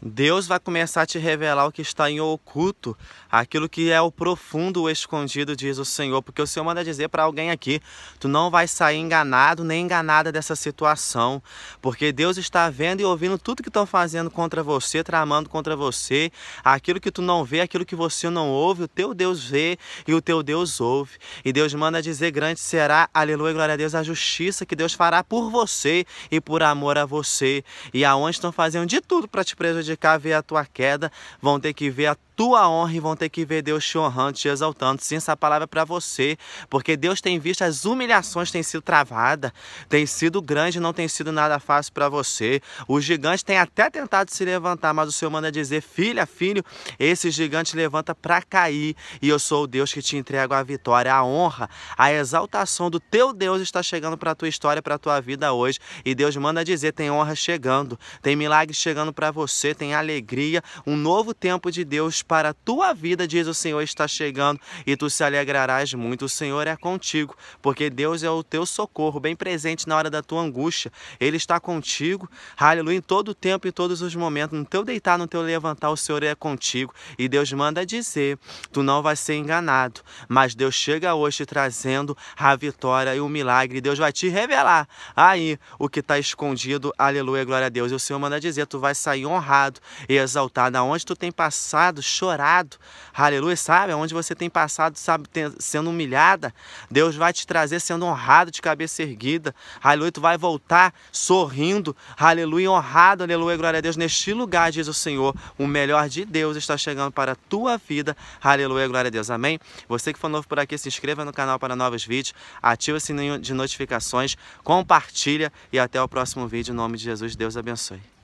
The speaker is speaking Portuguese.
Deus vai começar a te revelar o que está em oculto, aquilo que é o profundo, o escondido, diz o Senhor. Porque o Senhor manda dizer para alguém aqui: tu não vai sair enganado nem enganada dessa situação, porque Deus está vendo e ouvindo tudo que estão fazendo contra você, tramando contra você, aquilo que tu não vê, aquilo que você não ouve, o teu Deus vê e o teu Deus ouve. E Deus manda dizer: grande será, aleluia, glória a Deus, a justiça que Deus fará por você e por amor a você. E aonde estão fazendo de tudo para te prejudicar de ver a tua queda, vão ter que ver a tua honra e vão ter que ver Deus te honrando, te exaltando. Sim, essa palavra é para você, porque Deus tem visto as humilhações têm sido travada, tem sido grande, não tem sido nada fácil para você. O gigante tem até tentado se levantar, mas o Senhor manda dizer: "Filha, filho, esse gigante levanta para cair, e eu sou o Deus que te entrego a vitória, a honra, a exaltação do teu Deus está chegando para tua história, para tua vida hoje". E Deus manda dizer: "Tem honra chegando, tem milagre chegando para você, tem alegria, um novo tempo de Deus para a tua vida, diz o Senhor está chegando e tu se alegrarás muito. O Senhor é contigo, porque Deus é o teu socorro, bem presente na hora da tua angústia. Ele está contigo, aleluia, em todo o tempo e todos os momentos. No teu deitar, no teu levantar, o Senhor é contigo. E Deus manda dizer: tu não vai ser enganado, mas Deus chega hoje trazendo a vitória e o milagre. Deus vai te revelar aí o que está escondido, aleluia, glória a Deus. E o Senhor manda dizer: tu vai sair honrado e exaltado. Aonde tu tem passado, chorado, aleluia, sabe? Onde você tem passado, sabe, sendo humilhada, Deus vai te trazer sendo honrado, de cabeça erguida, aleluia, tu vai voltar sorrindo, aleluia, honrado, aleluia, glória a Deus, neste lugar, diz o Senhor, o melhor de Deus está chegando para a tua vida, aleluia, glória a Deus, amém? Você que for novo por aqui, se inscreva no canal para novos vídeos, ativa o sininho de notificações, compartilha e até o próximo vídeo, em nome de Jesus, Deus abençoe.